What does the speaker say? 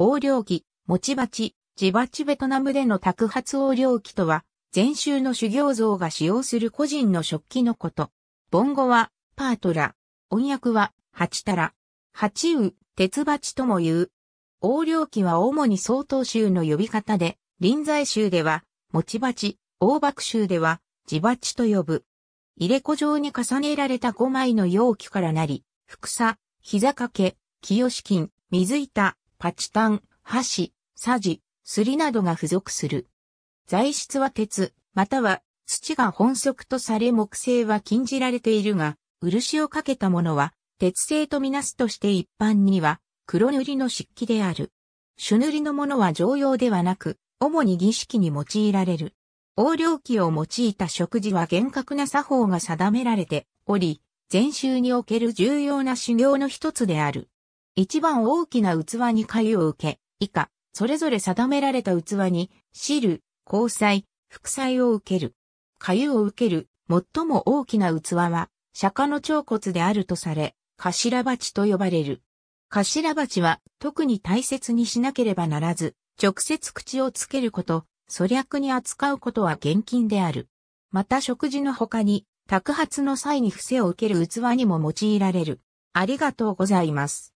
横領器、持ち鉢、地鉢ベトナムでの宅発横領器とは、禅宗の修行像が使用する個人の食器のこと。盆ゴは、パートラ。音訳は、タたら。チう、鉄鉢とも言う。横領器は主に相当宗の呼び方で、臨済宗では、持ち鉢、大爆宗では、地鉢と呼ぶ。入れ子状に重ねられた5枚の容器からなり、福さ、膝掛け、清金、水板、パチタン、箸、サジ、すりなどが付属する。材質は鉄、または土が本則とされ木製は禁じられているが、漆をかけたものは鉄製とみなすとして一般には黒塗りの漆器である。朱塗りのものは常用ではなく、主に儀式に用いられる。横領器を用いた食事は厳格な作法が定められており、禅宗における重要な修行の一つである。一番大きな器に粥を受け、以下、それぞれ定められた器に、汁、交際、副菜を受ける。粥を受ける、最も大きな器は、釈迦の長骨であるとされ、頭鉢と呼ばれる。頭鉢は特に大切にしなければならず、直接口をつけること、粗略に扱うことは厳禁である。また食事の他に、宅発の際に伏せを受ける器にも用いられる。ありがとうございます。